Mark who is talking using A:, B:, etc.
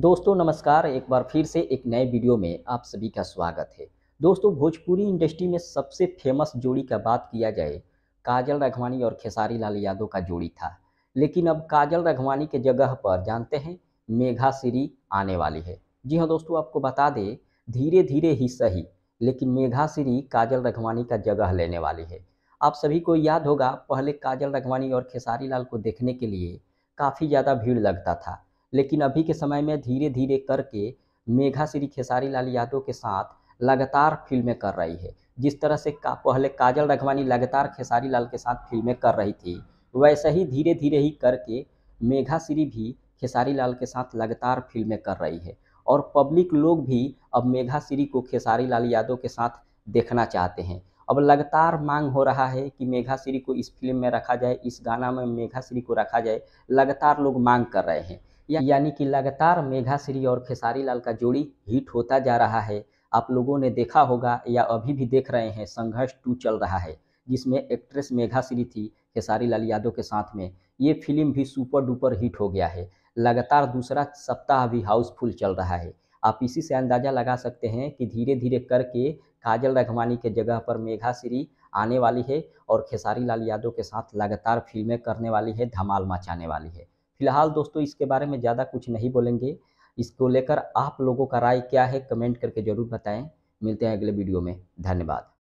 A: दोस्तों नमस्कार एक बार फिर से एक नए वीडियो में आप सभी का स्वागत है दोस्तों भोजपुरी इंडस्ट्री में सबसे फेमस जोड़ी का बात किया जाए काजल रघवानी और खेसारी लाल यादव का जोड़ी था लेकिन अब काजल रघवानी के जगह पर जानते हैं मेघा श्री आने वाली है जी हाँ दोस्तों आपको बता दें धीरे धीरे ही सही लेकिन मेघा श्री काजल रघवानी का जगह लेने वाली है आप सभी को याद होगा पहले काजल रघवानी और खेसारी लाल को देखने के लिए काफ़ी ज़्यादा भीड़ लगता था लेकिन अभी के समय में धीरे धीरे करके मेघा श्री खेसारी लाल यादव के साथ लगातार फिल्में कर रही है जिस तरह से का पहले काजल रघवानी लगातार खेसारी लाल के साथ फिल्में कर रही थी वैसे ही धीरे धीरे ही करके मेघा श्री भी खेसारी लाल के साथ लगातार फिल्में कर रही है और पब्लिक लोग भी अब मेघा श्री को खेसारी लाल यादव के साथ देखना चाहते हैं अब लगातार मांग हो रहा है कि मेघा श्री को इस फिल्म में रखा जाए इस गाना में मेघा श्री को रखा जाए लगातार लोग मांग कर रहे हैं यानी कि लगातार मेघा श्री और खेसारी लाल का जोड़ी हिट होता जा रहा है आप लोगों ने देखा होगा या अभी भी देख रहे हैं संघर्ष टू चल रहा है जिसमें एक्ट्रेस मेघा श्री थी खेसारी लाल यादव के साथ में ये फिल्म भी सुपर डुपर हिट हो गया है लगातार दूसरा सप्ताह भी हाउसफुल चल रहा है आप इसी से अंदाज़ा लगा सकते हैं कि धीरे धीरे करके काजल रघवानी के जगह पर मेघा श्री आने वाली है और खेसारी लाल यादव के साथ लगातार फिल्में करने वाली है धमाल मचाने वाली है फिलहाल दोस्तों इसके बारे में ज़्यादा कुछ नहीं बोलेंगे इसको लेकर आप लोगों का राय क्या है कमेंट करके ज़रूर बताएं मिलते हैं अगले वीडियो में धन्यवाद